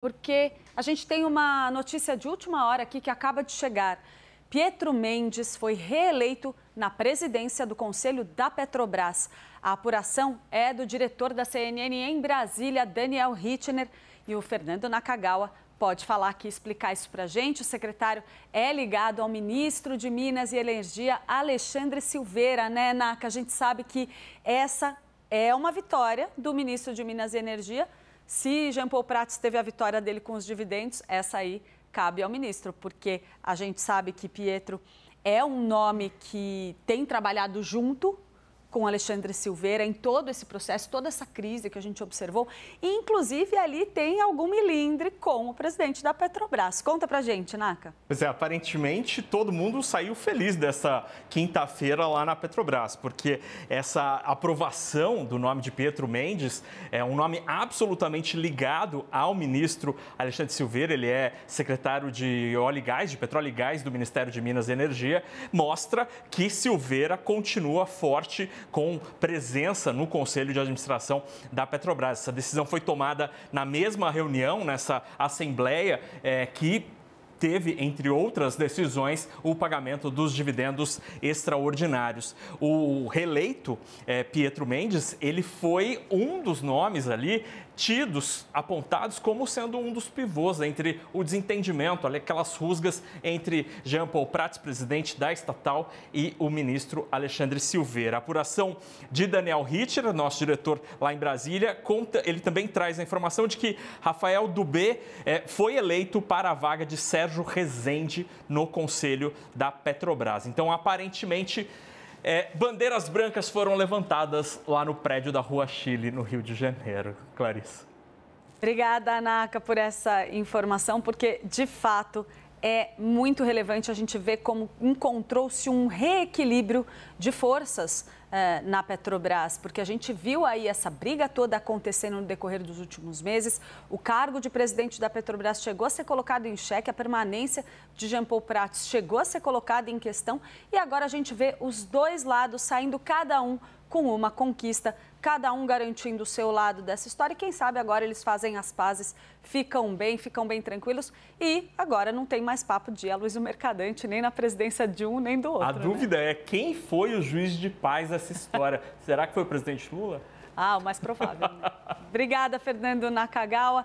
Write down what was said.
porque a gente tem uma notícia de última hora aqui que acaba de chegar. Pietro Mendes foi reeleito na presidência do Conselho da Petrobras. A apuração é do diretor da CNN em Brasília, Daniel Hitner, e o Fernando Nakagawa pode falar aqui, explicar isso para a gente. O secretário é ligado ao ministro de Minas e Energia, Alexandre Silveira, né, Naka? A gente sabe que essa é uma vitória do ministro de Minas e Energia, se Jean Paul Prats teve a vitória dele com os dividendos, essa aí cabe ao ministro, porque a gente sabe que Pietro é um nome que tem trabalhado junto com Alexandre Silveira em todo esse processo, toda essa crise que a gente observou. E, inclusive, ali tem algum milindre com o presidente da Petrobras. Conta pra gente, Naka. Pois é, aparentemente todo mundo saiu feliz dessa quinta-feira lá na Petrobras, porque essa aprovação do nome de Pedro Mendes é um nome absolutamente ligado ao ministro Alexandre Silveira, ele é secretário de óleo e gás, de petróleo e gás do Ministério de Minas e Energia, mostra que Silveira continua forte com presença no Conselho de Administração da Petrobras. Essa decisão foi tomada na mesma reunião, nessa assembleia é, que teve, entre outras decisões, o pagamento dos dividendos extraordinários. O reeleito é, Pietro Mendes, ele foi um dos nomes ali tidos, apontados como sendo um dos pivôs entre o desentendimento, aquelas rusgas entre Jean Paul Prats, presidente da estatal, e o ministro Alexandre Silveira. A apuração de Daniel Ritter, nosso diretor lá em Brasília, conta, ele também traz a informação de que Rafael Dubé é, foi eleito para a vaga de Sérgio Sérgio Rezende no conselho da Petrobras. Então, aparentemente, é, bandeiras brancas foram levantadas lá no prédio da Rua Chile, no Rio de Janeiro. Clarice. Obrigada, Anaca por essa informação, porque de fato é muito relevante a gente ver como encontrou-se um reequilíbrio de forças é, na Petrobras, porque a gente viu aí essa briga toda acontecendo no decorrer dos últimos meses. O cargo de presidente da Petrobras chegou a ser colocado em xeque, a permanência de Jean Paul Prats chegou a ser colocada em questão e agora a gente vê os dois lados saindo cada um com uma conquista, cada um garantindo o seu lado dessa história. E quem sabe agora eles fazem as pazes, ficam bem, ficam bem tranquilos. E agora não tem mais papo de Aloysio Mercadante, nem na presidência de um, nem do outro. A né? dúvida né? é quem foi o juiz de paz dessa história. Será que foi o presidente Lula? Ah, o mais provável. Né? Obrigada, Fernando Nakagawa.